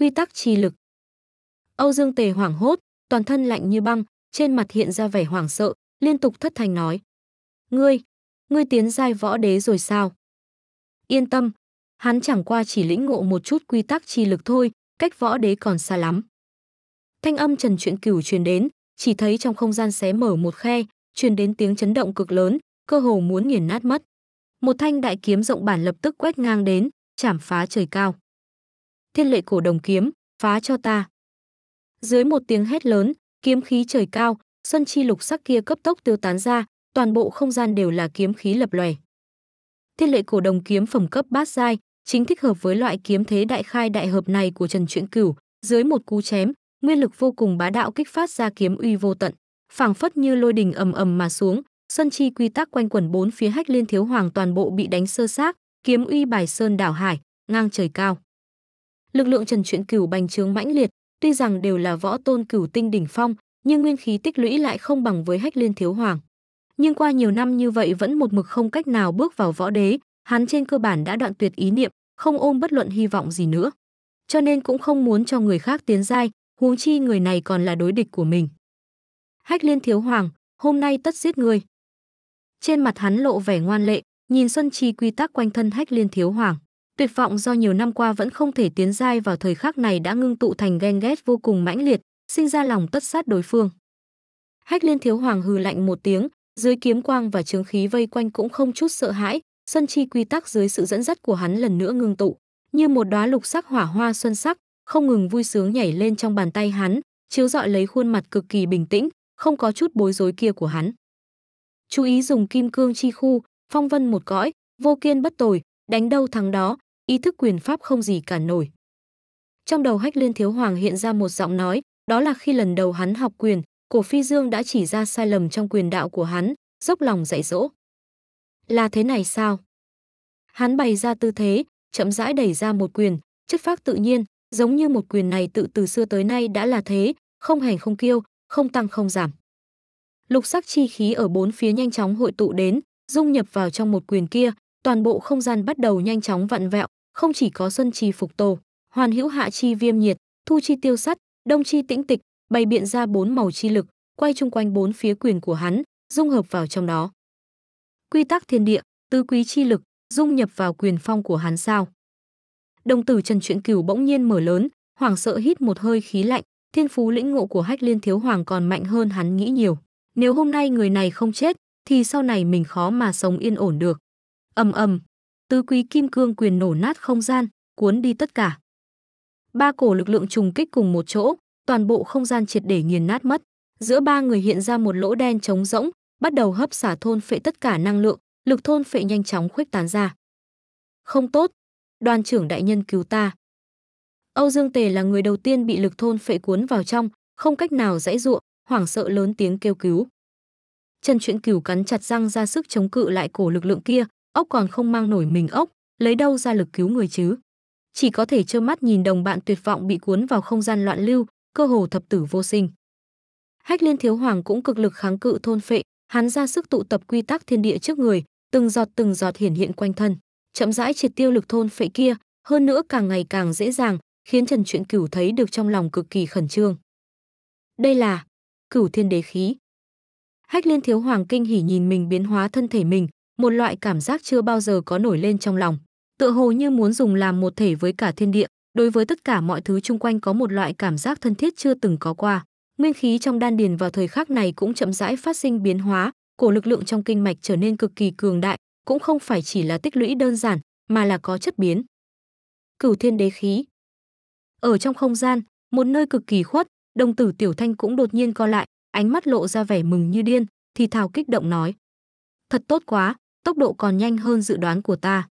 quy tắc chi lực. Âu Dương Tề hoảng hốt, toàn thân lạnh như băng, trên mặt hiện ra vẻ hoảng sợ, liên tục thất thành nói. Ngươi, ngươi tiến giai võ đế rồi sao? Yên tâm, hắn chẳng qua chỉ lĩnh ngộ một chút quy tắc chi lực thôi, cách võ đế còn xa lắm. Thanh âm Trần chuyện Cửu truyền đến, chỉ thấy trong không gian xé mở một khe, truyền đến tiếng chấn động cực lớn, cơ hồ muốn nghiền nát mất. Một thanh đại kiếm rộng bản lập tức quét ngang đến, chảm phá trời cao thiên lệ cổ đồng kiếm, phá cho ta. Dưới một tiếng hét lớn, kiếm khí trời cao, sân chi lục sắc kia cấp tốc tiêu tán ra, toàn bộ không gian đều là kiếm khí lập lòe. thiên lệ cổ đồng kiếm phẩm cấp bát giai, chính thích hợp với loại kiếm thế đại khai đại hợp này của Trần Truyện Cửu, dưới một cú chém, nguyên lực vô cùng bá đạo kích phát ra kiếm uy vô tận, phảng phất như lôi đình ầm ầm mà xuống, sân chi quy tắc quanh quẩn bốn phía hách liên thiếu hoàng toàn bộ bị đánh sơ xác, kiếm uy bài sơn đảo hải, ngang trời cao. Lực lượng Trần Truyện Cửu bành trướng mãnh liệt, tuy rằng đều là võ tôn cửu tinh đỉnh phong, nhưng nguyên khí tích lũy lại không bằng với Hách Liên Thiếu Hoàng. Nhưng qua nhiều năm như vậy vẫn một mực không cách nào bước vào võ đế, hắn trên cơ bản đã đoạn tuyệt ý niệm, không ôm bất luận hy vọng gì nữa. Cho nên cũng không muốn cho người khác tiến giai, huống chi người này còn là đối địch của mình. Hách Liên Thiếu Hoàng, hôm nay tất giết người. Trên mặt hắn lộ vẻ ngoan lệ, nhìn Xuân chi quy tắc quanh thân Hách Liên Thiếu Hoàng. Tuyệt vọng do nhiều năm qua vẫn không thể tiến giai vào thời khắc này đã ngưng tụ thành ghen ghét vô cùng mãnh liệt, sinh ra lòng tất sát đối phương. Hách Liên Thiếu Hoàng hừ lạnh một tiếng, dưới kiếm quang và chướng khí vây quanh cũng không chút sợ hãi, sân chi quy tắc dưới sự dẫn dắt của hắn lần nữa ngưng tụ, như một đóa lục sắc hỏa hoa xuân sắc, không ngừng vui sướng nhảy lên trong bàn tay hắn, chiếu dọi lấy khuôn mặt cực kỳ bình tĩnh, không có chút bối rối kia của hắn. Chú ý dùng kim cương chi khu, phong vân một cõi, vô kiên bất tồi, đánh đâu thắng đó, ý thức quyền pháp không gì cả nổi. Trong đầu Hách Liên Thiếu Hoàng hiện ra một giọng nói, đó là khi lần đầu hắn học quyền, Cổ Phi Dương đã chỉ ra sai lầm trong quyền đạo của hắn, dốc lòng dạy dỗ. Là thế này sao? Hắn bày ra tư thế, chậm rãi đẩy ra một quyền, chất phác tự nhiên, giống như một quyền này tự từ xưa tới nay đã là thế, không hành không kiêu, không tăng không giảm. Lục sắc chi khí ở bốn phía nhanh chóng hội tụ đến, dung nhập vào trong một quyền kia, toàn bộ không gian bắt đầu nhanh chóng vặn vẹo, không chỉ có xuân trì phục tổ, hoàn hữu hạ chi viêm nhiệt, thu chi tiêu sắt, đông chi tĩnh tịch, bày biện ra bốn màu chi lực, quay chung quanh bốn phía quyền của hắn, dung hợp vào trong đó. Quy tắc thiên địa, tứ quý chi lực, dung nhập vào quyền phong của hắn sao? Đồng tử Trần Truyện Cửu bỗng nhiên mở lớn, hoảng sợ hít một hơi khí lạnh, thiên phú lĩnh ngộ của Hách Liên thiếu hoàng còn mạnh hơn hắn nghĩ nhiều. Nếu hôm nay người này không chết, thì sau này mình khó mà sống yên ổn được. Ầm ầm, tứ quý kim cương quyền nổ nát không gian, cuốn đi tất cả. Ba cổ lực lượng trùng kích cùng một chỗ, toàn bộ không gian triệt để nghiền nát mất. Giữa ba người hiện ra một lỗ đen trống rỗng, bắt đầu hấp xả thôn phệ tất cả năng lượng, lực thôn phệ nhanh chóng khuếch tán ra. Không tốt, đoàn trưởng đại nhân cứu ta. Âu Dương Tề là người đầu tiên bị lực thôn phệ cuốn vào trong, không cách nào dãy ruộng, hoảng sợ lớn tiếng kêu cứu. Trần Truyện Cửu cắn chặt răng ra sức chống cự lại cổ lực lượng kia, ốc còn không mang nổi mình ốc, lấy đâu ra lực cứu người chứ? Chỉ có thể trơ mắt nhìn đồng bạn tuyệt vọng bị cuốn vào không gian loạn lưu, cơ hồ thập tử vô sinh. Hách Liên Thiếu Hoàng cũng cực lực kháng cự thôn phệ, hắn ra sức tụ tập quy tắc thiên địa trước người, từng giọt từng giọt hiển hiện quanh thân, chậm rãi triệt tiêu lực thôn phệ kia, hơn nữa càng ngày càng dễ dàng, khiến Trần Truyện Cửu thấy được trong lòng cực kỳ khẩn trương. Đây là Cửu Thiên Đế khí. Hách Liên Thiếu Hoàng kinh hỉ nhìn mình biến hóa thân thể mình, một loại cảm giác chưa bao giờ có nổi lên trong lòng tựa hồ như muốn dùng làm một thể với cả thiên địa đối với tất cả mọi thứ chung quanh có một loại cảm giác thân thiết chưa từng có qua nguyên khí trong đan điền vào thời khắc này cũng chậm rãi phát sinh biến hóa cổ lực lượng trong kinh mạch trở nên cực kỳ cường đại cũng không phải chỉ là tích lũy đơn giản mà là có chất biến cửu thiên đế khí ở trong không gian một nơi cực kỳ khuất đồng tử tiểu thanh cũng đột nhiên co lại ánh mắt lộ ra vẻ mừng như điên thì thào kích động nói thật tốt quá tốc độ còn nhanh hơn dự đoán của ta.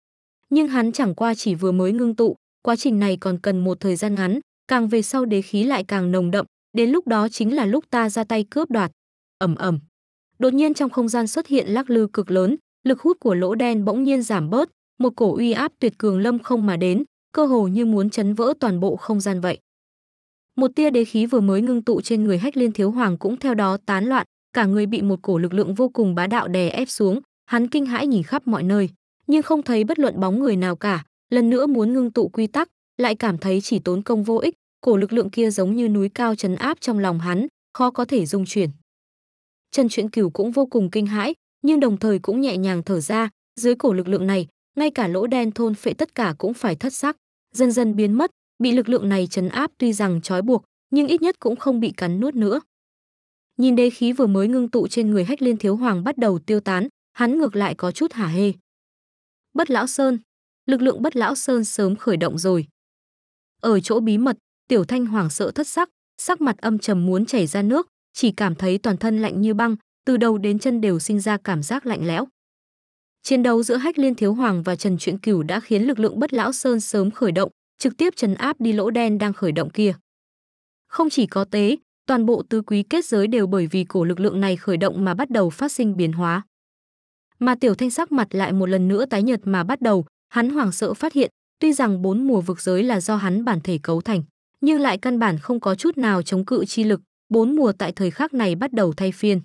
Nhưng hắn chẳng qua chỉ vừa mới ngưng tụ, quá trình này còn cần một thời gian ngắn, càng về sau đế khí lại càng nồng đậm, đến lúc đó chính là lúc ta ra tay cướp đoạt. Ầm ầm. Đột nhiên trong không gian xuất hiện lắc lư cực lớn, lực hút của lỗ đen bỗng nhiên giảm bớt, một cổ uy áp tuyệt cường lâm không mà đến, cơ hồ như muốn chấn vỡ toàn bộ không gian vậy. Một tia đế khí vừa mới ngưng tụ trên người Hách Liên Thiếu Hoàng cũng theo đó tán loạn, cả người bị một cổ lực lượng vô cùng bá đạo đè ép xuống, Hắn kinh hãi nhìn khắp mọi nơi, nhưng không thấy bất luận bóng người nào cả, lần nữa muốn ngưng tụ quy tắc, lại cảm thấy chỉ tốn công vô ích, cổ lực lượng kia giống như núi cao chấn áp trong lòng hắn, khó có thể dung chuyển. Trần Truyện Cửu cũng vô cùng kinh hãi, nhưng đồng thời cũng nhẹ nhàng thở ra, dưới cổ lực lượng này, ngay cả lỗ đen thôn phệ tất cả cũng phải thất sắc, dần dần biến mất, bị lực lượng này chấn áp tuy rằng trói buộc, nhưng ít nhất cũng không bị cắn nuốt nữa. Nhìn đế khí vừa mới ngưng tụ trên người Hách Liên Thiếu Hoàng bắt đầu tiêu tán, hắn ngược lại có chút hả hê. Bất Lão Sơn, lực lượng Bất Lão Sơn sớm khởi động rồi. Ở chỗ bí mật, Tiểu Thanh hoảng sợ thất sắc, sắc mặt âm trầm muốn chảy ra nước, chỉ cảm thấy toàn thân lạnh như băng, từ đầu đến chân đều sinh ra cảm giác lạnh lẽo. Chiến đấu giữa Hách Liên Thiếu Hoàng và Trần Truyện Cửu đã khiến lực lượng Bất Lão Sơn sớm khởi động, trực tiếp trấn áp đi lỗ đen đang khởi động kia. Không chỉ có tế, toàn bộ tứ quý kết giới đều bởi vì cổ lực lượng này khởi động mà bắt đầu phát sinh biến hóa mà tiểu thanh sắc mặt lại một lần nữa tái nhợt mà bắt đầu, hắn hoảng sợ phát hiện, tuy rằng bốn mùa vực giới là do hắn bản thể cấu thành, nhưng lại căn bản không có chút nào chống cự chi lực, bốn mùa tại thời khắc này bắt đầu thay phiên.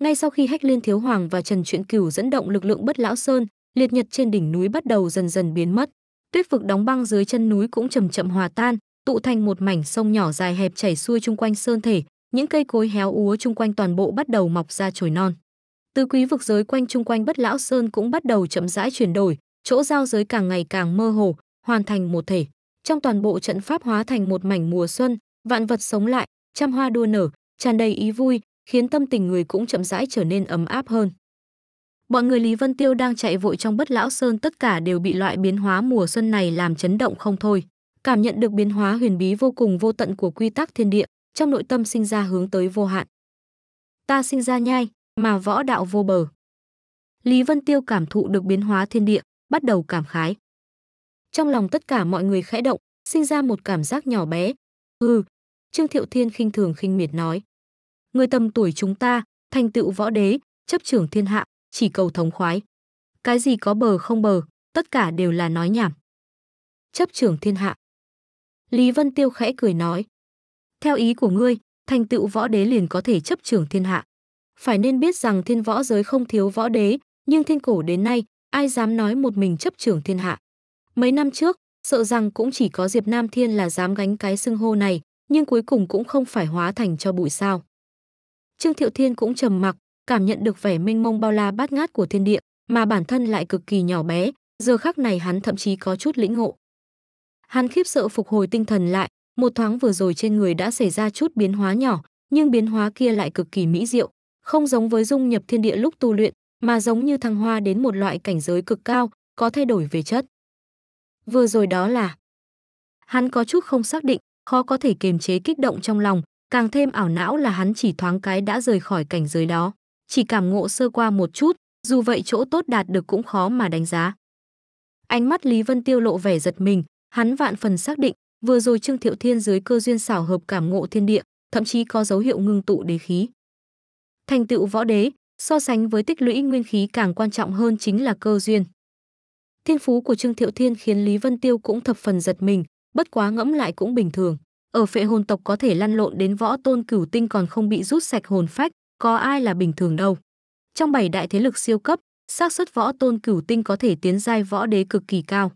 Ngay sau khi Hách Liên Thiếu Hoàng và Trần Truyện Cửu dẫn động lực lượng Bất Lão Sơn, liệt nhật trên đỉnh núi bắt đầu dần dần biến mất, tuyết vực đóng băng dưới chân núi cũng chậm chậm hòa tan, tụ thành một mảnh sông nhỏ dài hẹp chảy xuôi chung quanh sơn thể, những cây cối héo úa chung quanh toàn bộ bắt đầu mọc ra chồi non từ quý vực giới quanh chung quanh bất lão sơn cũng bắt đầu chậm rãi chuyển đổi, chỗ giao giới càng ngày càng mơ hồ, hoàn thành một thể. Trong toàn bộ trận pháp hóa thành một mảnh mùa xuân, vạn vật sống lại, trăm hoa đua nở, tràn đầy ý vui, khiến tâm tình người cũng chậm rãi trở nên ấm áp hơn. bọn người Lý Vân Tiêu đang chạy vội trong bất lão sơn tất cả đều bị loại biến hóa mùa xuân này làm chấn động không thôi. Cảm nhận được biến hóa huyền bí vô cùng vô tận của quy tắc thiên địa, trong nội tâm sinh ra hướng tới vô hạn. Ta sinh ra nhai, mà võ đạo vô bờ. Lý Vân Tiêu cảm thụ được biến hóa thiên địa, bắt đầu cảm khái. Trong lòng tất cả mọi người khẽ động, sinh ra một cảm giác nhỏ bé. Hừ, Trương Thiệu Thiên khinh thường khinh miệt nói. Người tầm tuổi chúng ta, thành tựu võ đế, chấp trưởng thiên hạ, chỉ cầu thống khoái. Cái gì có bờ không bờ, tất cả đều là nói nhảm. Chấp trưởng thiên hạ. Lý Vân Tiêu khẽ cười nói. Theo ý của ngươi, thành tựu võ đế liền có thể chấp trưởng thiên hạ phải nên biết rằng thiên võ giới không thiếu võ đế, nhưng thiên cổ đến nay, ai dám nói một mình chấp trưởng thiên hạ. Mấy năm trước, sợ rằng cũng chỉ có Diệp Nam Thiên là dám gánh cái xưng hô này, nhưng cuối cùng cũng không phải hóa thành cho bụi sao. Trương Thiệu Thiên cũng trầm mặc, cảm nhận được vẻ mênh mông bao la bát ngát của thiên địa, mà bản thân lại cực kỳ nhỏ bé, giờ khắc này hắn thậm chí có chút lĩnh ngộ. Hắn khiếp sợ phục hồi tinh thần lại, một thoáng vừa rồi trên người đã xảy ra chút biến hóa nhỏ, nhưng biến hóa kia lại cực kỳ mỹ diệu, không giống với dung nhập thiên địa lúc tu luyện, mà giống như thăng hoa đến một loại cảnh giới cực cao, có thay đổi về chất. Vừa rồi đó là Hắn có chút không xác định, khó có thể kiềm chế kích động trong lòng, càng thêm ảo não là hắn chỉ thoáng cái đã rời khỏi cảnh giới đó, chỉ cảm ngộ sơ qua một chút, dù vậy chỗ tốt đạt được cũng khó mà đánh giá. Ánh mắt Lý Vân Tiêu lộ vẻ giật mình, hắn vạn phần xác định, vừa rồi Trương Thiệu Thiên dưới cơ duyên xảo hợp cảm ngộ thiên địa, thậm chí có dấu hiệu ngưng tụ đế khí. Thành tựu võ đế, so sánh với tích lũy nguyên khí càng quan trọng hơn chính là cơ duyên. Thiên phú của Trương Thiệu Thiên khiến Lý Vân Tiêu cũng thập phần giật mình, bất quá ngẫm lại cũng bình thường. Ở phệ hồn tộc có thể lăn lộn đến võ tôn cửu tinh còn không bị rút sạch hồn phách, có ai là bình thường đâu. Trong bảy đại thế lực siêu cấp, xác suất võ tôn cửu tinh có thể tiến giai võ đế cực kỳ cao.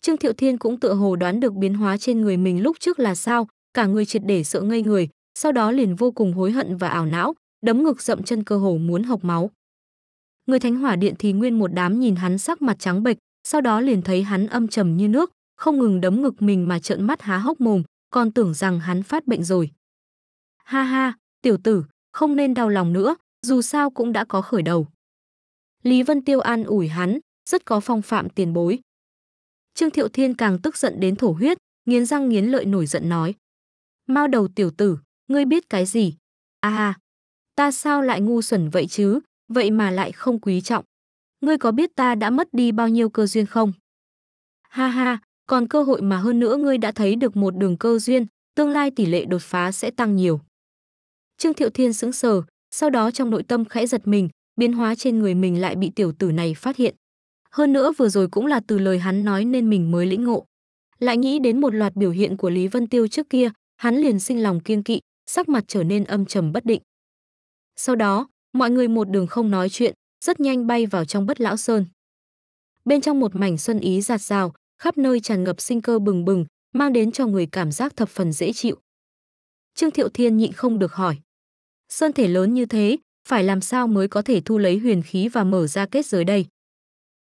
Trương Thiệu Thiên cũng tựa hồ đoán được biến hóa trên người mình lúc trước là sao, cả người triệt để sợ ngây người, sau đó liền vô cùng hối hận và ảo não, đấm ngực dậm chân cơ hồ muốn hộc máu. Người Thánh Hỏa Điện thì nguyên một đám nhìn hắn sắc mặt trắng bệch, sau đó liền thấy hắn âm trầm như nước, không ngừng đấm ngực mình mà trợn mắt há hốc mồm, còn tưởng rằng hắn phát bệnh rồi. Ha ha, tiểu tử, không nên đau lòng nữa, dù sao cũng đã có khởi đầu. Lý Vân Tiêu an ủi hắn, rất có phong phạm tiền bối. Trương Thiệu Thiên càng tức giận đến thổ huyết, nghiến răng nghiến lợi nổi giận nói. Mao đầu tiểu tử, ngươi biết cái gì? À ha, ta sao lại ngu xuẩn vậy chứ, vậy mà lại không quý trọng. Ngươi có biết ta đã mất đi bao nhiêu cơ duyên không? Ha ha, còn cơ hội mà hơn nữa ngươi đã thấy được một đường cơ duyên, tương lai tỷ lệ đột phá sẽ tăng nhiều. Trương Thiệu Thiên sững sờ, sau đó trong nội tâm khẽ giật mình, biến hóa trên người mình lại bị tiểu tử này phát hiện. Hơn nữa vừa rồi cũng là từ lời hắn nói nên mình mới lĩnh ngộ. Lại nghĩ đến một loạt biểu hiện của Lý Vân Tiêu trước kia, hắn liền sinh lòng kiêng kỵ, sắc mặt trở nên âm trầm bất định. Sau đó, mọi người một đường không nói chuyện, rất nhanh bay vào trong bất lão sơn. Bên trong một mảnh xuân ý giạt rào, khắp nơi tràn ngập sinh cơ bừng bừng, mang đến cho người cảm giác thập phần dễ chịu. Trương Thiệu Thiên nhịn không được hỏi. Sơn thể lớn như thế, phải làm sao mới có thể thu lấy huyền khí và mở ra kết giới đây?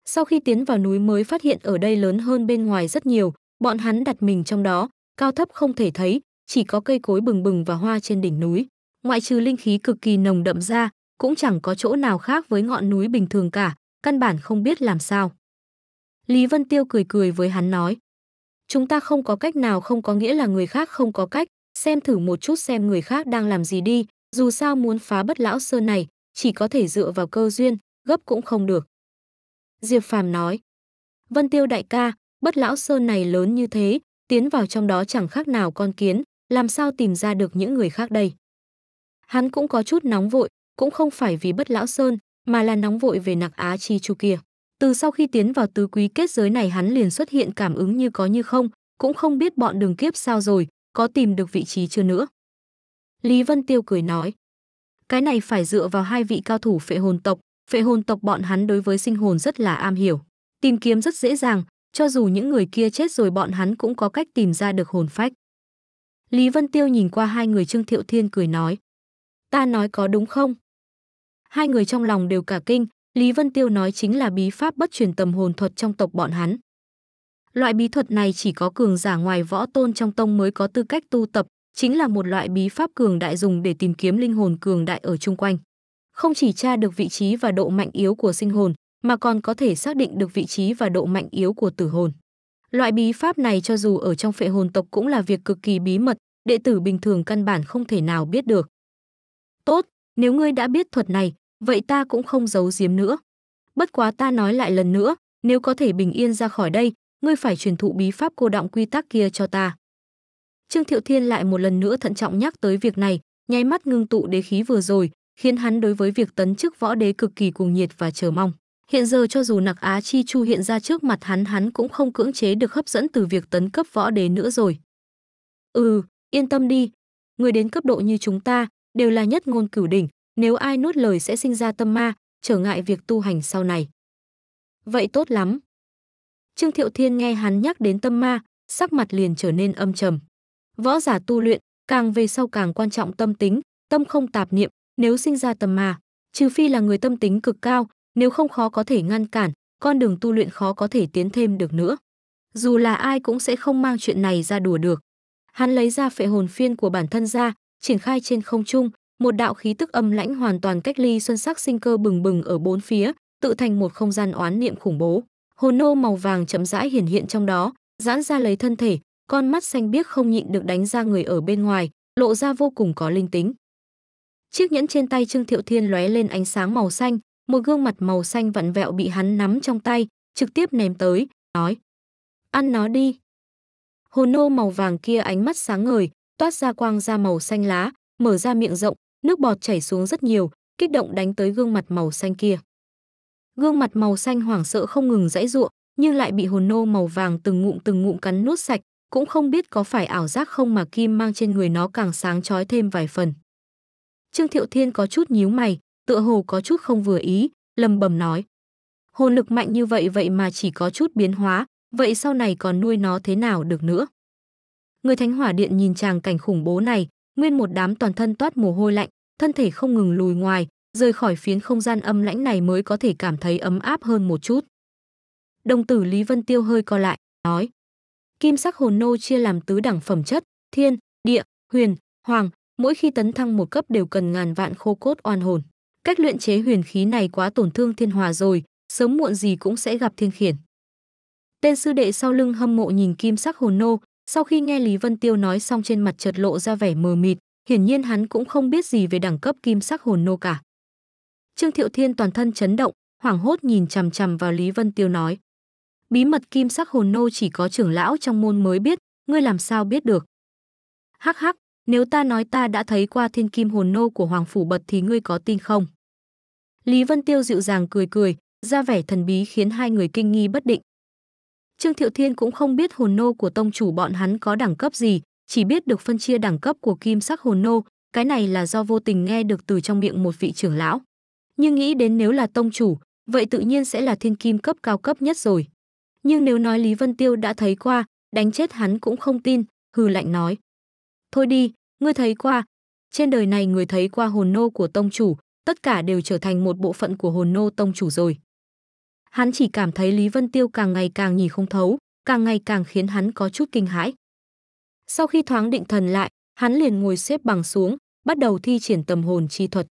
Sau khi tiến vào núi mới phát hiện ở đây lớn hơn bên ngoài rất nhiều, bọn hắn đặt mình trong đó, cao thấp không thể thấy, chỉ có cây cối bừng bừng và hoa trên đỉnh núi ngoại trừ linh khí cực kỳ nồng đậm ra, cũng chẳng có chỗ nào khác với ngọn núi bình thường cả, căn bản không biết làm sao. Lý Vân Tiêu cười cười với hắn nói, chúng ta không có cách nào không có nghĩa là người khác không có cách, xem thử một chút xem người khác đang làm gì đi, dù sao muốn phá bất lão sơn này, chỉ có thể dựa vào cơ duyên, gấp cũng không được. Diệp Phàm nói, Vân Tiêu đại ca, bất lão sơn này lớn như thế, tiến vào trong đó chẳng khác nào con kiến, làm sao tìm ra được những người khác đây. Hắn cũng có chút nóng vội, cũng không phải vì bất lão sơn, mà là nóng vội về nặc á chi chu kia. Từ sau khi tiến vào tứ quý kết giới này hắn liền xuất hiện cảm ứng như có như không, cũng không biết bọn đường kiếp sao rồi, có tìm được vị trí chưa nữa. Lý Vân Tiêu cười nói, cái này phải dựa vào hai vị cao thủ phệ hồn tộc, phệ hồn tộc bọn hắn đối với sinh hồn rất là am hiểu, tìm kiếm rất dễ dàng, cho dù những người kia chết rồi bọn hắn cũng có cách tìm ra được hồn phách. Lý Vân Tiêu nhìn qua hai người Trương Thiệu Thiên cười nói, ta nói có đúng không? Hai người trong lòng đều cả kinh, Lý Vân Tiêu nói chính là bí pháp bất truyền tầm hồn thuật trong tộc bọn hắn. Loại bí thuật này chỉ có cường giả ngoài võ tôn trong tông mới có tư cách tu tập, chính là một loại bí pháp cường đại dùng để tìm kiếm linh hồn cường đại ở chung quanh. Không chỉ tra được vị trí và độ mạnh yếu của sinh hồn, mà còn có thể xác định được vị trí và độ mạnh yếu của tử hồn. Loại bí pháp này cho dù ở trong phệ hồn tộc cũng là việc cực kỳ bí mật, đệ tử bình thường căn bản không thể nào biết được. Tốt, nếu ngươi đã biết thuật này, vậy ta cũng không giấu giếm nữa. Bất quá ta nói lại lần nữa, nếu có thể bình yên ra khỏi đây, ngươi phải truyền thụ bí pháp cô động quy tắc kia cho ta. Trương Thiệu Thiên lại một lần nữa thận trọng nhắc tới việc này, nháy mắt ngưng tụ đế khí vừa rồi, khiến hắn đối với việc tấn chức võ đế cực kỳ cuồng nhiệt và chờ mong. Hiện giờ cho dù nặc Á Chi Chu hiện ra trước mặt hắn hắn cũng không cưỡng chế được hấp dẫn từ việc tấn cấp võ đế nữa rồi. Ừ, yên tâm đi, người đến cấp độ như chúng ta, đều là nhất ngôn cửu đỉnh, nếu ai nuốt lời sẽ sinh ra tâm ma, trở ngại việc tu hành sau này. Vậy tốt lắm. Trương Thiệu Thiên nghe hắn nhắc đến tâm ma, sắc mặt liền trở nên âm trầm. Võ giả tu luyện, càng về sau càng quan trọng tâm tính, tâm không tạp niệm, nếu sinh ra tâm ma, trừ phi là người tâm tính cực cao, nếu không khó có thể ngăn cản, con đường tu luyện khó có thể tiến thêm được nữa. Dù là ai cũng sẽ không mang chuyện này ra đùa được. Hắn lấy ra phệ hồn phiên của bản thân ra, triển khai trên không trung, một đạo khí tức âm lãnh hoàn toàn cách ly xuân sắc sinh cơ bừng bừng ở bốn phía, tự thành một không gian oán niệm khủng bố. Hồn nô màu vàng chậm rãi hiển hiện trong đó, giãn ra lấy thân thể, con mắt xanh biếc không nhịn được đánh ra người ở bên ngoài, lộ ra vô cùng có linh tính. Chiếc nhẫn trên tay Trương Thiệu Thiên lóe lên ánh sáng màu xanh, một gương mặt màu xanh vặn vẹo bị hắn nắm trong tay, trực tiếp ném tới, nói: "Ăn nó đi." Hồn nô màu vàng kia ánh mắt sáng ngời, toát ra quang da màu xanh lá, mở ra miệng rộng, nước bọt chảy xuống rất nhiều, kích động đánh tới gương mặt màu xanh kia. Gương mặt màu xanh hoảng sợ không ngừng dãy giụa, nhưng lại bị hồn nô màu vàng từng ngụm từng ngụm cắn nuốt sạch, cũng không biết có phải ảo giác không mà kim mang trên người nó càng sáng chói thêm vài phần. Trương Thiệu Thiên có chút nhíu mày, tựa hồ có chút không vừa ý, lầm bầm nói. Hồn lực mạnh như vậy vậy mà chỉ có chút biến hóa, vậy sau này còn nuôi nó thế nào được nữa? Người Thánh Hỏa Điện nhìn chàng cảnh khủng bố này, nguyên một đám toàn thân toát mồ hôi lạnh, thân thể không ngừng lùi ngoài, rời khỏi phiến không gian âm lãnh này mới có thể cảm thấy ấm áp hơn một chút. Đồng tử Lý Vân Tiêu hơi co lại, nói: Kim sắc hồn nô chia làm tứ đẳng phẩm chất, thiên, địa, huyền, hoàng, mỗi khi tấn thăng một cấp đều cần ngàn vạn khô cốt oan hồn. Cách luyện chế huyền khí này quá tổn thương thiên hòa rồi, sớm muộn gì cũng sẽ gặp thiên khiển. Tên sư đệ sau lưng hâm mộ nhìn kim sắc hồn nô, sau khi nghe Lý Vân Tiêu nói xong trên mặt chợt lộ ra vẻ mờ mịt, hiển nhiên hắn cũng không biết gì về đẳng cấp kim sắc hồn nô cả. Trương Thiệu Thiên toàn thân chấn động, hoảng hốt nhìn chằm chằm vào Lý Vân Tiêu nói: "Bí mật kim sắc hồn nô chỉ có trưởng lão trong môn mới biết, ngươi làm sao biết được?" "Hắc hắc, nếu ta nói ta đã thấy qua thiên kim hồn nô của hoàng phủ bật thì ngươi có tin không?" Lý Vân Tiêu dịu dàng cười cười, ra vẻ thần bí khiến hai người kinh nghi bất định, Trương Thiệu Thiên cũng không biết hồn nô của tông chủ bọn hắn có đẳng cấp gì, chỉ biết được phân chia đẳng cấp của kim sắc hồn nô, cái này là do vô tình nghe được từ trong miệng một vị trưởng lão. Nhưng nghĩ đến nếu là tông chủ, vậy tự nhiên sẽ là thiên kim cấp cao cấp nhất rồi. Nhưng nếu nói Lý Vân Tiêu đã thấy qua, đánh chết hắn cũng không tin, hừ lạnh nói. Thôi đi, ngươi thấy qua, trên đời này người thấy qua hồn nô của tông chủ, tất cả đều trở thành một bộ phận của hồn nô tông chủ rồi hắn chỉ cảm thấy Lý Vân Tiêu càng ngày càng nhìn không thấu, càng ngày càng khiến hắn có chút kinh hãi. Sau khi thoáng định thần lại, hắn liền ngồi xếp bằng xuống, bắt đầu thi triển tầm hồn chi thuật.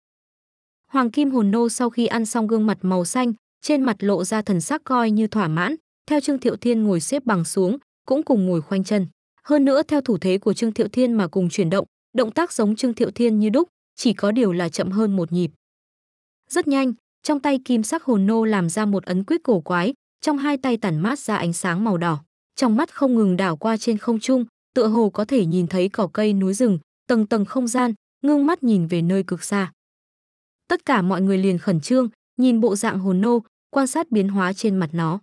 Hoàng Kim Hồn Nô sau khi ăn xong gương mặt màu xanh, trên mặt lộ ra thần sắc coi như thỏa mãn, theo Trương Thiệu Thiên ngồi xếp bằng xuống, cũng cùng ngồi khoanh chân. Hơn nữa theo thủ thế của Trương Thiệu Thiên mà cùng chuyển động, động tác giống Trương Thiệu Thiên như đúc, chỉ có điều là chậm hơn một nhịp. Rất nhanh, trong tay kim sắc hồn nô làm ra một ấn quyết cổ quái, trong hai tay tản mát ra ánh sáng màu đỏ. Trong mắt không ngừng đảo qua trên không trung, tựa hồ có thể nhìn thấy cỏ cây núi rừng, tầng tầng không gian, ngưng mắt nhìn về nơi cực xa. Tất cả mọi người liền khẩn trương, nhìn bộ dạng hồn nô, quan sát biến hóa trên mặt nó.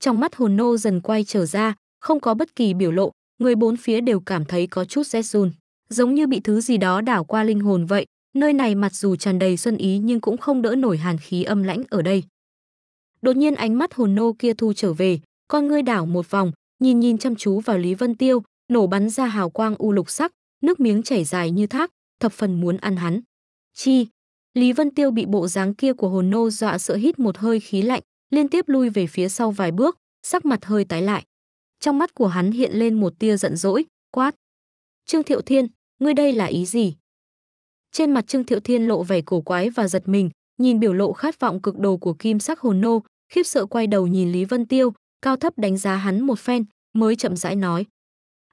Trong mắt hồn nô dần quay trở ra, không có bất kỳ biểu lộ, người bốn phía đều cảm thấy có chút rét run, giống như bị thứ gì đó đảo qua linh hồn vậy, nơi này mặc dù tràn đầy xuân ý nhưng cũng không đỡ nổi hàn khí âm lãnh ở đây. Đột nhiên ánh mắt hồn nô kia thu trở về, con ngươi đảo một vòng, nhìn nhìn chăm chú vào Lý Vân Tiêu, nổ bắn ra hào quang u lục sắc, nước miếng chảy dài như thác, thập phần muốn ăn hắn. Chi? Lý Vân Tiêu bị bộ dáng kia của hồn nô dọa sợ hít một hơi khí lạnh, liên tiếp lui về phía sau vài bước, sắc mặt hơi tái lại. Trong mắt của hắn hiện lên một tia giận dỗi, quát. Trương Thiệu Thiên, ngươi đây là ý gì? Trên mặt Trương Thiệu Thiên lộ vẻ cổ quái và giật mình, nhìn biểu lộ khát vọng cực đồ của Kim Sắc Hồn Nô, khiếp sợ quay đầu nhìn Lý Vân Tiêu, cao thấp đánh giá hắn một phen, mới chậm rãi nói: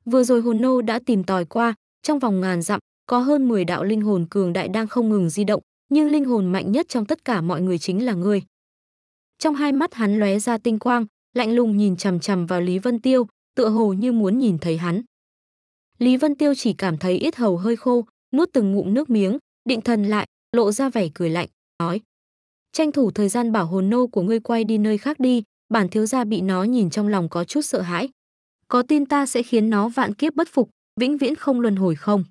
"Vừa rồi Hồn Nô đã tìm tòi qua, trong vòng ngàn dặm, có hơn 10 đạo linh hồn cường đại đang không ngừng di động, nhưng linh hồn mạnh nhất trong tất cả mọi người chính là ngươi." Trong hai mắt hắn lóe ra tinh quang, lạnh lùng nhìn chằm chằm vào Lý Vân Tiêu, tựa hồ như muốn nhìn thấy hắn. Lý Vân Tiêu chỉ cảm thấy ít hầu hơi khô, nuốt từng ngụm nước miếng, định thần lại, lộ ra vẻ cười lạnh, nói: "Tranh thủ thời gian bảo hồn nô của ngươi quay đi nơi khác đi, bản thiếu gia bị nó nhìn trong lòng có chút sợ hãi. Có tin ta sẽ khiến nó vạn kiếp bất phục, vĩnh viễn không luân hồi không?"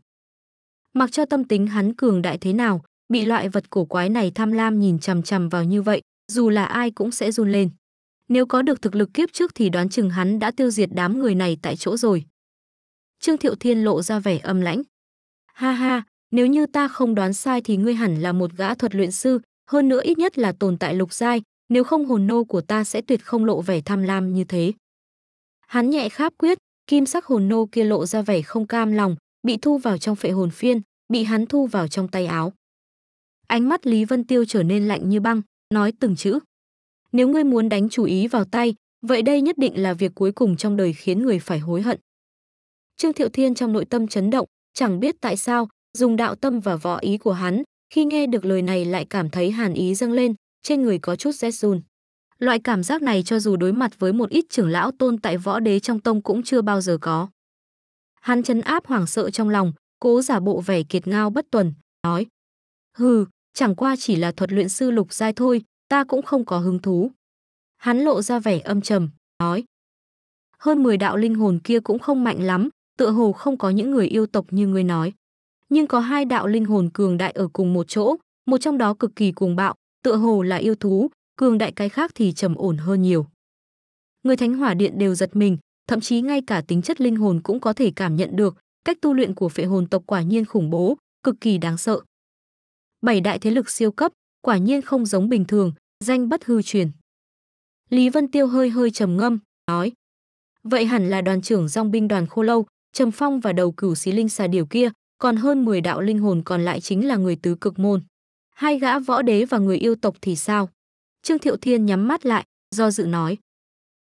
Mặc cho tâm tính hắn cường đại thế nào, bị loại vật cổ quái này tham lam nhìn chằm chằm vào như vậy, dù là ai cũng sẽ run lên. Nếu có được thực lực kiếp trước thì đoán chừng hắn đã tiêu diệt đám người này tại chỗ rồi. Trương Thiệu Thiên lộ ra vẻ âm lãnh. Ha ha, nếu như ta không đoán sai thì ngươi hẳn là một gã thuật luyện sư, hơn nữa ít nhất là tồn tại lục giai, nếu không hồn nô của ta sẽ tuyệt không lộ vẻ tham lam như thế. Hắn nhẹ kháp quyết, kim sắc hồn nô kia lộ ra vẻ không cam lòng, bị thu vào trong phệ hồn phiên, bị hắn thu vào trong tay áo. Ánh mắt Lý Vân Tiêu trở nên lạnh như băng, nói từng chữ. Nếu ngươi muốn đánh chú ý vào tay, vậy đây nhất định là việc cuối cùng trong đời khiến người phải hối hận. Trương Thiệu Thiên trong nội tâm chấn động, Chẳng biết tại sao, dùng đạo tâm và võ ý của hắn, khi nghe được lời này lại cảm thấy hàn ý dâng lên, trên người có chút rét run. Loại cảm giác này cho dù đối mặt với một ít trưởng lão tôn tại võ đế trong tông cũng chưa bao giờ có. Hắn chấn áp hoảng sợ trong lòng, cố giả bộ vẻ kiệt ngao bất tuần, nói. Hừ, chẳng qua chỉ là thuật luyện sư lục giai thôi, ta cũng không có hứng thú. Hắn lộ ra vẻ âm trầm, nói. Hơn 10 đạo linh hồn kia cũng không mạnh lắm, tựa hồ không có những người yêu tộc như ngươi nói. Nhưng có hai đạo linh hồn cường đại ở cùng một chỗ, một trong đó cực kỳ cuồng bạo, tựa hồ là yêu thú, cường đại cái khác thì trầm ổn hơn nhiều. Người Thánh Hỏa Điện đều giật mình, thậm chí ngay cả tính chất linh hồn cũng có thể cảm nhận được, cách tu luyện của phệ hồn tộc quả nhiên khủng bố, cực kỳ đáng sợ. Bảy đại thế lực siêu cấp, quả nhiên không giống bình thường, danh bất hư truyền. Lý Vân Tiêu hơi hơi trầm ngâm, nói: "Vậy hẳn là đoàn trưởng dòng binh đoàn Khô Lâu, Trầm Phong và đầu cửu xí linh xà điều kia, còn hơn 10 đạo linh hồn còn lại chính là người tứ cực môn. Hai gã võ đế và người yêu tộc thì sao? Trương Thiệu Thiên nhắm mắt lại, do dự nói.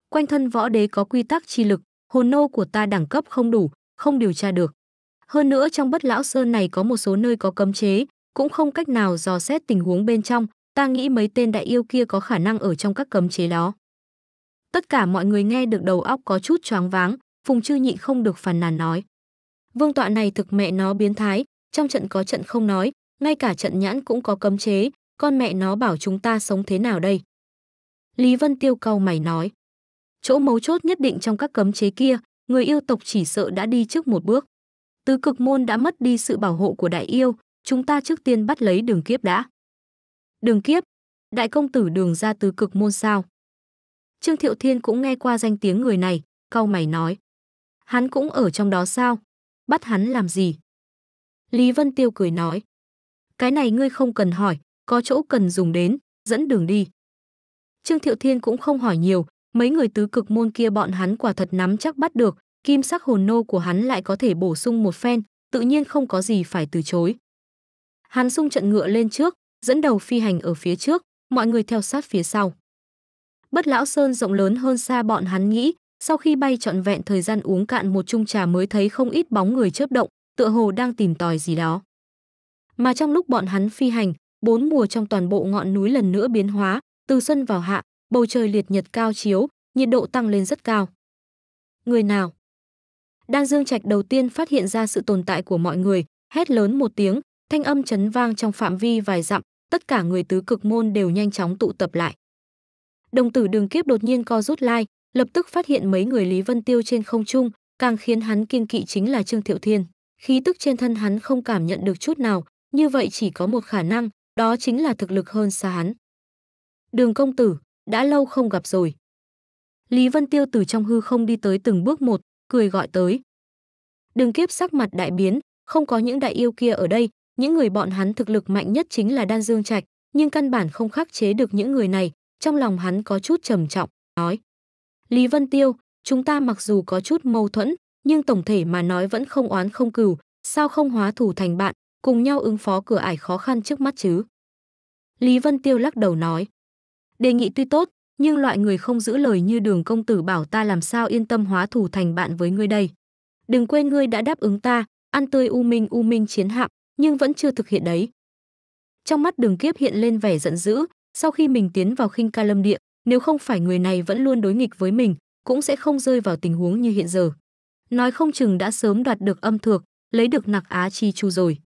Quanh thân võ đế có quy tắc chi lực, hồn nô của ta đẳng cấp không đủ, không điều tra được. Hơn nữa trong bất lão sơn này có một số nơi có cấm chế, cũng không cách nào dò xét tình huống bên trong, ta nghĩ mấy tên đại yêu kia có khả năng ở trong các cấm chế đó. Tất cả mọi người nghe được đầu óc có chút choáng váng, Phùng Chư Nhị không được phàn nàn nói. Vương tọa này thực mẹ nó biến thái, trong trận có trận không nói, ngay cả trận nhãn cũng có cấm chế, con mẹ nó bảo chúng ta sống thế nào đây? Lý Vân Tiêu cau mày nói. Chỗ mấu chốt nhất định trong các cấm chế kia, người yêu tộc chỉ sợ đã đi trước một bước. Tứ cực môn đã mất đi sự bảo hộ của đại yêu, chúng ta trước tiên bắt lấy đường kiếp đã. Đường kiếp, đại công tử đường ra tứ cực môn sao? Trương Thiệu Thiên cũng nghe qua danh tiếng người này, cau mày nói. Hắn cũng ở trong đó sao? Bắt hắn làm gì? Lý Vân Tiêu cười nói. Cái này ngươi không cần hỏi, có chỗ cần dùng đến, dẫn đường đi. Trương Thiệu Thiên cũng không hỏi nhiều, mấy người tứ cực môn kia bọn hắn quả thật nắm chắc bắt được, kim sắc hồn nô của hắn lại có thể bổ sung một phen, tự nhiên không có gì phải từ chối. Hắn sung trận ngựa lên trước, dẫn đầu phi hành ở phía trước, mọi người theo sát phía sau. Bất Lão Sơn rộng lớn hơn xa bọn hắn nghĩ, sau khi bay trọn vẹn thời gian uống cạn một chung trà mới thấy không ít bóng người chớp động, tựa hồ đang tìm tòi gì đó. Mà trong lúc bọn hắn phi hành, bốn mùa trong toàn bộ ngọn núi lần nữa biến hóa, từ xuân vào hạ, bầu trời liệt nhật cao chiếu, nhiệt độ tăng lên rất cao. Người nào? Đan Dương Trạch đầu tiên phát hiện ra sự tồn tại của mọi người, hét lớn một tiếng, thanh âm chấn vang trong phạm vi vài dặm, tất cả người tứ cực môn đều nhanh chóng tụ tập lại. Đồng tử Đường Kiếp đột nhiên co rút lai, lập tức phát hiện mấy người Lý Vân Tiêu trên không trung, càng khiến hắn kiên kỵ chính là Trương Thiệu Thiên. Khí tức trên thân hắn không cảm nhận được chút nào, như vậy chỉ có một khả năng, đó chính là thực lực hơn xa hắn. Đường công tử, đã lâu không gặp rồi. Lý Vân Tiêu từ trong hư không đi tới từng bước một, cười gọi tới. Đường kiếp sắc mặt đại biến, không có những đại yêu kia ở đây, những người bọn hắn thực lực mạnh nhất chính là Đan Dương Trạch, nhưng căn bản không khắc chế được những người này, trong lòng hắn có chút trầm trọng, nói. Lý Vân Tiêu, chúng ta mặc dù có chút mâu thuẫn, nhưng tổng thể mà nói vẫn không oán không cừu, sao không hóa thù thành bạn, cùng nhau ứng phó cửa ải khó khăn trước mắt chứ? Lý Vân Tiêu lắc đầu nói, đề nghị tuy tốt, nhưng loại người không giữ lời như đường công tử bảo ta làm sao yên tâm hóa thù thành bạn với ngươi đây. Đừng quên ngươi đã đáp ứng ta, ăn tươi u minh u minh chiến hạm, nhưng vẫn chưa thực hiện đấy. Trong mắt đường kiếp hiện lên vẻ giận dữ, sau khi mình tiến vào khinh ca lâm địa, nếu không phải người này vẫn luôn đối nghịch với mình, cũng sẽ không rơi vào tình huống như hiện giờ. Nói không chừng đã sớm đoạt được âm thược, lấy được nặc á chi chu rồi.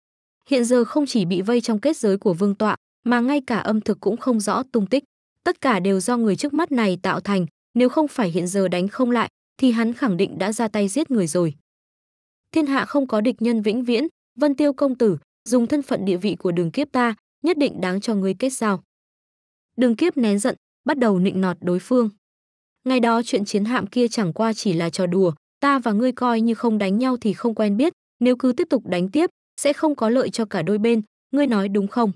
Hiện giờ không chỉ bị vây trong kết giới của vương tọa, mà ngay cả âm thực cũng không rõ tung tích. Tất cả đều do người trước mắt này tạo thành, nếu không phải hiện giờ đánh không lại, thì hắn khẳng định đã ra tay giết người rồi. Thiên hạ không có địch nhân vĩnh viễn, Vân Tiêu công tử, dùng thân phận địa vị của đường kiếp ta, nhất định đáng cho ngươi kết giao. Đường kiếp nén giận, bắt đầu nịnh nọt đối phương. Ngày đó chuyện chiến hạm kia chẳng qua chỉ là trò đùa, ta và ngươi coi như không đánh nhau thì không quen biết, nếu cứ tiếp tục đánh tiếp, sẽ không có lợi cho cả đôi bên, ngươi nói đúng không?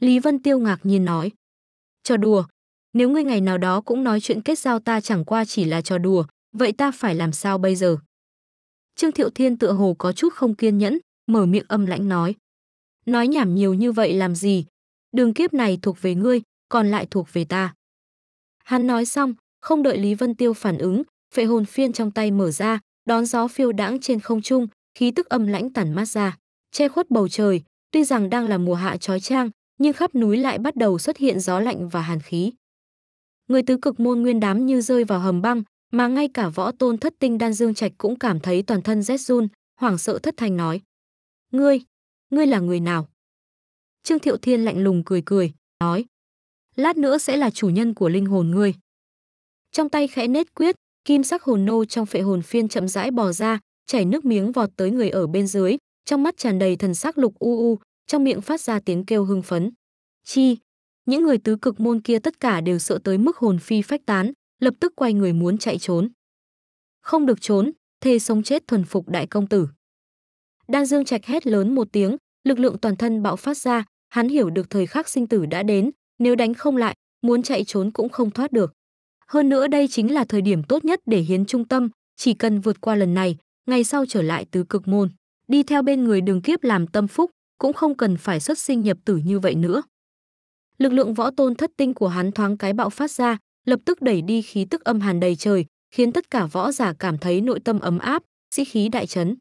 Lý Vân Tiêu ngạc nhiên nói. Trò đùa, nếu ngươi ngày nào đó cũng nói chuyện kết giao ta chẳng qua chỉ là trò đùa, vậy ta phải làm sao bây giờ? Trương Thiệu Thiên tựa hồ có chút không kiên nhẫn, mở miệng âm lãnh nói. Nói nhảm nhiều như vậy làm gì? Đường kiếp này thuộc về ngươi, còn lại thuộc về ta. Hắn nói xong, không đợi Lý Vân Tiêu phản ứng, phệ hồn phiên trong tay mở ra, đón gió phiêu đãng trên không trung, khí tức âm lãnh tản mát ra, che khuất bầu trời, tuy rằng đang là mùa hạ trói trang, nhưng khắp núi lại bắt đầu xuất hiện gió lạnh và hàn khí. Người tứ cực môn nguyên đám như rơi vào hầm băng, mà ngay cả võ tôn thất tinh đan dương trạch cũng cảm thấy toàn thân rét run, hoảng sợ thất thanh nói: "Ngươi, ngươi là người nào?" Trương Thiệu Thiên lạnh lùng cười cười, nói: lát nữa sẽ là chủ nhân của linh hồn ngươi. Trong tay khẽ nết quyết, kim sắc hồn nô trong phệ hồn phiên chậm rãi bò ra, chảy nước miếng vọt tới người ở bên dưới, trong mắt tràn đầy thần sắc lục u u, trong miệng phát ra tiếng kêu hưng phấn. Chi, những người tứ cực môn kia tất cả đều sợ tới mức hồn phi phách tán, lập tức quay người muốn chạy trốn. Không được trốn, thề sống chết thuần phục đại công tử. Đan Dương Trạch hét lớn một tiếng, lực lượng toàn thân bạo phát ra, hắn hiểu được thời khắc sinh tử đã đến, nếu đánh không lại, muốn chạy trốn cũng không thoát được. Hơn nữa đây chính là thời điểm tốt nhất để hiến trung tâm, chỉ cần vượt qua lần này, ngày sau trở lại tứ cực môn, đi theo bên người đường kiếp làm tâm phúc, cũng không cần phải xuất sinh nhập tử như vậy nữa. Lực lượng võ tôn thất tinh của hắn thoáng cái bạo phát ra, lập tức đẩy đi khí tức âm hàn đầy trời, khiến tất cả võ giả cảm thấy nội tâm ấm áp, sĩ khí đại chấn.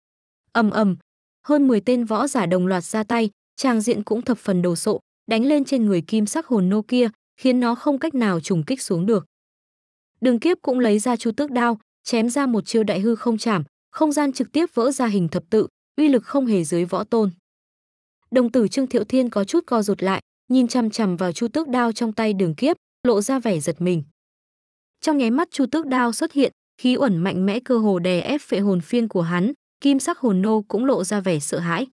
Ầm ầm, hơn 10 tên võ giả đồng loạt ra tay, trang diện cũng thập phần đồ sộ, đánh lên trên người kim sắc hồn nô kia, khiến nó không cách nào trùng kích xuống được. Đường Kiếp cũng lấy ra Chu Tước đao, chém ra một chiêu đại hư không chảm, không gian trực tiếp vỡ ra hình thập tự, uy lực không hề dưới võ tôn. Đồng tử Trương Thiệu Thiên có chút co rụt lại, nhìn chằm chằm vào Chu Tước đao trong tay Đường Kiếp, lộ ra vẻ giật mình. Trong nháy mắt Chu Tước đao xuất hiện, khí uẩn mạnh mẽ cơ hồ đè ép phệ hồn phiên của hắn, kim sắc hồn nô cũng lộ ra vẻ sợ hãi.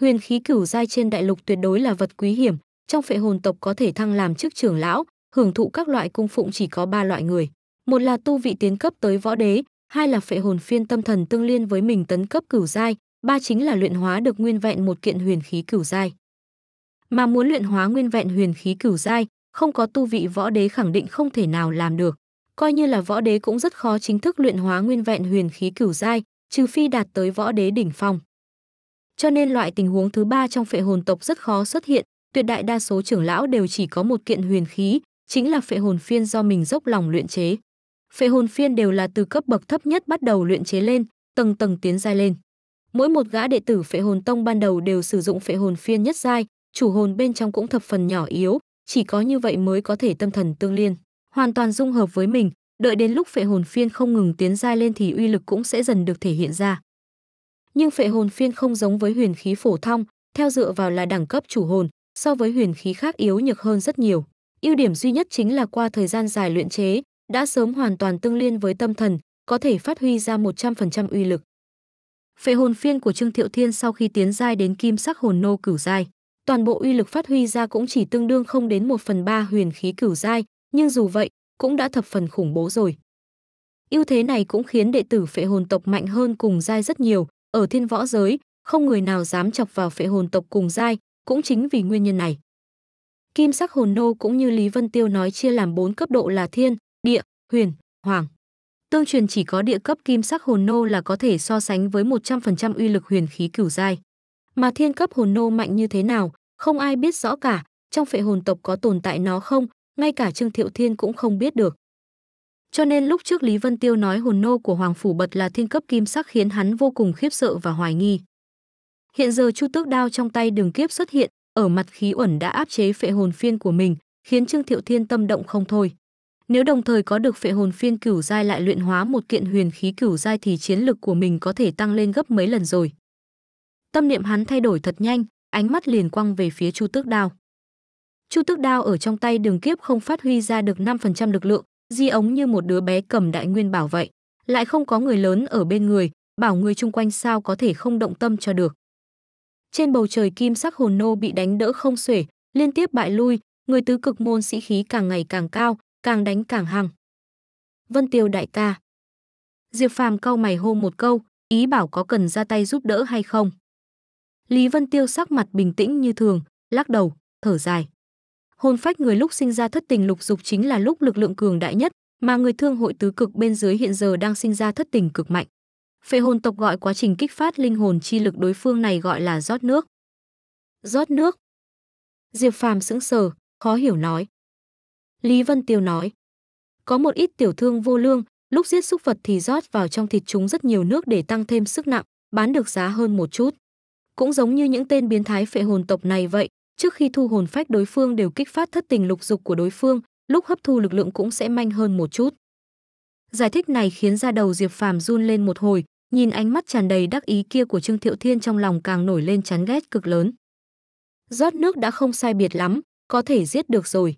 Huyền khí cửu giai trên đại lục tuyệt đối là vật quý hiểm, trong phệ hồn tộc có thể thăng làm chức trưởng lão, hưởng thụ các loại cung phụng chỉ có ba loại người. Một là tu vị tiến cấp tới võ đế, hai là phệ hồn phiên tâm thần tương liên với mình tấn cấp cửu giai, ba chính là luyện hóa được nguyên vẹn một kiện huyền khí cửu giai. Mà muốn luyện hóa nguyên vẹn huyền khí cửu giai, không có tu vị võ đế khẳng định không thể nào làm được. Coi như là võ đế cũng rất khó chính thức luyện hóa nguyên vẹn huyền khí cửu giai, trừ phi đạt tới võ đế đỉnh phong cho nên loại tình huống thứ ba trong phệ hồn tộc rất khó xuất hiện, tuyệt đại đa số trưởng lão đều chỉ có một kiện huyền khí, chính là phệ hồn phiên do mình dốc lòng luyện chế. Phệ hồn phiên đều là từ cấp bậc thấp nhất bắt đầu luyện chế lên, tầng tầng tiến giai lên. Mỗi một gã đệ tử Phệ Hồn Tông ban đầu đều sử dụng Phệ Hồn Phiên nhất giai, chủ hồn bên trong cũng thập phần nhỏ yếu, chỉ có như vậy mới có thể tâm thần tương liên, hoàn toàn dung hợp với mình, đợi đến lúc Phệ Hồn Phiên không ngừng tiến giai lên thì uy lực cũng sẽ dần được thể hiện ra nhưng phệ hồn phiên không giống với huyền khí phổ thông, theo dựa vào là đẳng cấp chủ hồn, so với huyền khí khác yếu nhược hơn rất nhiều. Ưu điểm duy nhất chính là qua thời gian dài luyện chế, đã sớm hoàn toàn tương liên với tâm thần, có thể phát huy ra 100% uy lực. Phệ hồn phiên của Trương Thiệu Thiên sau khi tiến giai đến kim sắc hồn nô cửu giai, toàn bộ uy lực phát huy ra cũng chỉ tương đương không đến một phần ba huyền khí cửu giai, nhưng dù vậy, cũng đã thập phần khủng bố rồi. Ưu thế này cũng khiến đệ tử phệ hồn tộc mạnh hơn cùng giai rất nhiều, ở thiên võ giới, không người nào dám chọc vào phệ hồn tộc cùng giai, cũng chính vì nguyên nhân này. Kim sắc hồn nô cũng như Lý Vân Tiêu nói chia làm 4 cấp độ là thiên, địa, huyền, hoàng. Tương truyền chỉ có địa cấp kim sắc hồn nô là có thể so sánh với 100% uy lực huyền khí cửu giai. Mà thiên cấp hồn nô mạnh như thế nào, không ai biết rõ cả, trong phệ hồn tộc có tồn tại nó không, ngay cả Trương Thiệu Thiên cũng không biết được. Cho nên lúc trước Lý Vân Tiêu nói hồn nô của Hoàng Phủ Bật là thiên cấp kim sắc khiến hắn vô cùng khiếp sợ và hoài nghi. Hiện giờ Chu Tước Đao trong tay đường kiếp xuất hiện, ở mặt khí uẩn đã áp chế phệ hồn phiên của mình, khiến Trương Thiệu Thiên tâm động không thôi. Nếu đồng thời có được phệ hồn phiên cửu giai lại luyện hóa một kiện huyền khí cửu giai thì chiến lực của mình có thể tăng lên gấp mấy lần rồi. Tâm niệm hắn thay đổi thật nhanh, ánh mắt liền quăng về phía Chu Tước Đao. Chu Tước Đao ở trong tay Đường Kiếp không phát huy ra được 5% lực lượng, Di ống như một đứa bé cầm đại nguyên bảo vậy, lại không có người lớn ở bên người, bảo người chung quanh sao có thể không động tâm cho được. Trên bầu trời kim sắc hồn nô bị đánh đỡ không xuể, liên tiếp bại lui, người tứ cực môn sĩ khí càng ngày càng cao, càng đánh càng hăng. Vân Tiêu đại ca. Diệp Phàm cau mày hô một câu, ý bảo có cần ra tay giúp đỡ hay không. Lý Vân Tiêu sắc mặt bình tĩnh như thường, lắc đầu, thở dài hôn phách người lúc sinh ra thất tình lục dục chính là lúc lực lượng cường đại nhất, mà người thương hội tứ cực bên dưới hiện giờ đang sinh ra thất tình cực mạnh. Phệ hồn tộc gọi quá trình kích phát linh hồn chi lực đối phương này gọi là rót nước. Rót nước. Diệp Phàm sững sờ, khó hiểu nói. Lý Vân Tiêu nói, có một ít tiểu thương vô lương, lúc giết súc vật thì rót vào trong thịt chúng rất nhiều nước để tăng thêm sức nặng, bán được giá hơn một chút. Cũng giống như những tên biến thái phệ hồn tộc này vậy, Trước khi thu hồn phách đối phương đều kích phát thất tình lục dục của đối phương, lúc hấp thu lực lượng cũng sẽ manh hơn một chút. Giải thích này khiến ra đầu Diệp Phàm run lên một hồi, nhìn ánh mắt tràn đầy đắc ý kia của Trương Thiệu Thiên trong lòng càng nổi lên chán ghét cực lớn. Rót nước đã không sai biệt lắm, có thể giết được rồi.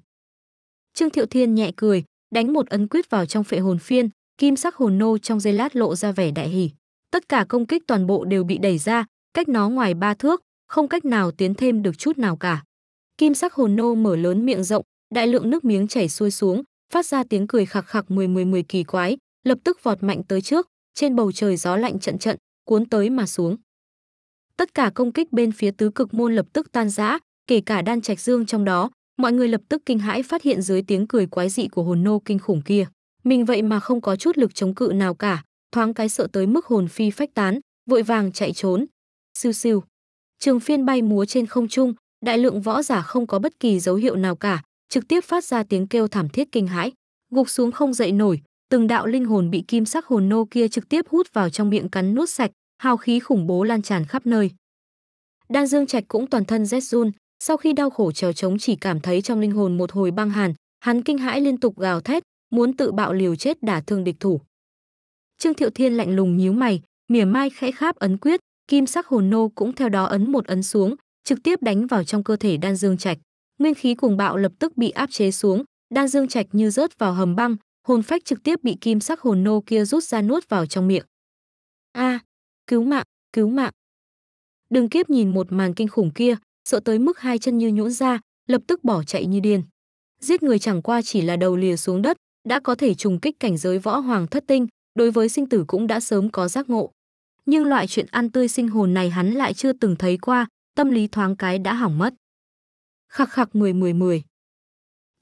Trương Thiệu Thiên nhẹ cười, đánh một ấn quyết vào trong phệ hồn phiên, kim sắc hồn nô trong giây lát lộ ra vẻ đại hỉ. Tất cả công kích toàn bộ đều bị đẩy ra, cách nó ngoài ba thước, không cách nào tiến thêm được chút nào cả. Kim sắc hồn nô mở lớn miệng rộng, đại lượng nước miếng chảy xuôi xuống, phát ra tiếng cười khạc khạc mười mười mười kỳ quái, lập tức vọt mạnh tới trước, trên bầu trời gió lạnh trận trận, cuốn tới mà xuống. Tất cả công kích bên phía tứ cực môn lập tức tan rã, kể cả đan trạch dương trong đó, mọi người lập tức kinh hãi phát hiện dưới tiếng cười quái dị của hồn nô kinh khủng kia. Mình vậy mà không có chút lực chống cự nào cả, thoáng cái sợ tới mức hồn phi phách tán, vội vàng chạy trốn. Siêu siêu trường phiên bay múa trên không trung, đại lượng võ giả không có bất kỳ dấu hiệu nào cả, trực tiếp phát ra tiếng kêu thảm thiết kinh hãi, gục xuống không dậy nổi, từng đạo linh hồn bị kim sắc hồn nô kia trực tiếp hút vào trong miệng cắn nuốt sạch, hào khí khủng bố lan tràn khắp nơi. Đan Dương Trạch cũng toàn thân rét run, sau khi đau khổ trèo trống chỉ cảm thấy trong linh hồn một hồi băng hàn, hắn kinh hãi liên tục gào thét, muốn tự bạo liều chết đả thương địch thủ. Trương Thiệu Thiên lạnh lùng nhíu mày, mỉa mai khẽ kháp ấn quyết, kim sắc hồn nô cũng theo đó ấn một ấn xuống, trực tiếp đánh vào trong cơ thể Đan Dương Trạch. Nguyên khí cuồng bạo lập tức bị áp chế xuống, Đan Dương Trạch như rớt vào hầm băng, hồn phách trực tiếp bị kim sắc hồn nô kia rút ra nuốt vào trong miệng. A, cứu mạng, cứu mạng. Đừng Kiếp nhìn một màn kinh khủng kia, sợ tới mức hai chân như nhũn ra, lập tức bỏ chạy như điên. Giết người chẳng qua chỉ là đầu lìa xuống đất, đã có thể trùng kích cảnh giới võ hoàng thất tinh, đối với sinh tử cũng đã sớm có giác ngộ nhưng loại chuyện ăn tươi sinh hồn này hắn lại chưa từng thấy qua, tâm lý thoáng cái đã hỏng mất. Khắc khắc mười mười mười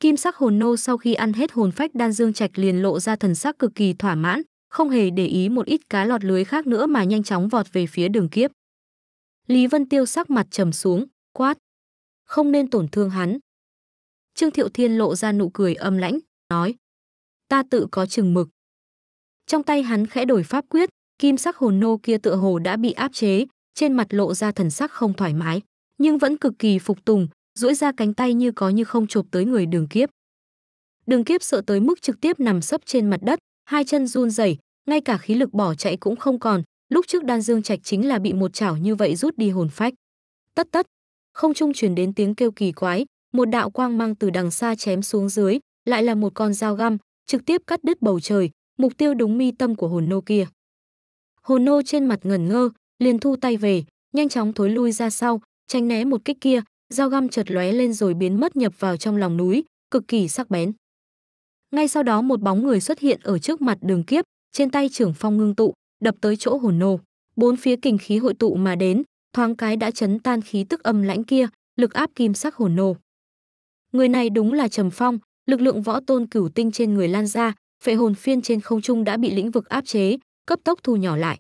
Kim sắc hồn nô sau khi ăn hết hồn phách đan dương trạch liền lộ ra thần sắc cực kỳ thỏa mãn, không hề để ý một ít cá lọt lưới khác nữa mà nhanh chóng vọt về phía đường kiếp. Lý Vân Tiêu sắc mặt trầm xuống, quát. Không nên tổn thương hắn. Trương Thiệu Thiên lộ ra nụ cười âm lãnh, nói. Ta tự có chừng mực. Trong tay hắn khẽ đổi pháp quyết, kim sắc hồn nô kia tựa hồ đã bị áp chế, trên mặt lộ ra thần sắc không thoải mái, nhưng vẫn cực kỳ phục tùng, duỗi ra cánh tay như có như không chụp tới người đường kiếp. Đường kiếp sợ tới mức trực tiếp nằm sấp trên mặt đất, hai chân run rẩy, ngay cả khí lực bỏ chạy cũng không còn, lúc trước Đan Dương Trạch chính là bị một chảo như vậy rút đi hồn phách. Tất tất, không trung truyền đến tiếng kêu kỳ quái, một đạo quang mang từ đằng xa chém xuống dưới, lại là một con dao găm, trực tiếp cắt đứt bầu trời, mục tiêu đúng mi tâm của hồn nô kia. Hồ Nô trên mặt ngẩn ngơ, liền thu tay về, nhanh chóng thối lui ra sau, tránh né một kích kia, dao găm chợt lóe lên rồi biến mất nhập vào trong lòng núi, cực kỳ sắc bén. Ngay sau đó một bóng người xuất hiện ở trước mặt Đường Kiếp, trên tay trưởng phong ngưng tụ, đập tới chỗ Hồ Nô. Bốn phía kình khí hội tụ mà đến, thoáng cái đã chấn tan khí tức âm lãnh kia, lực áp kim sắc Hồ Nô. Người này đúng là Trầm Phong, lực lượng võ tôn cửu tinh trên người lan ra, phệ hồn phiên trên không trung đã bị lĩnh vực áp chế, cấp tốc thu nhỏ lại.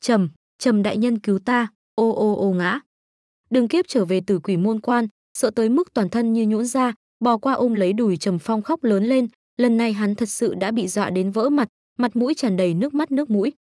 Trầm, Trầm đại nhân cứu ta, ô ô ô ngã. Đường Kiếp trở về từ quỷ môn quan, sợ tới mức toàn thân như nhũn ra, bò qua ôm lấy đùi Trầm Phong khóc lớn lên, lần này hắn thật sự đã bị dọa đến vỡ mặt, mặt mũi tràn đầy nước mắt nước mũi.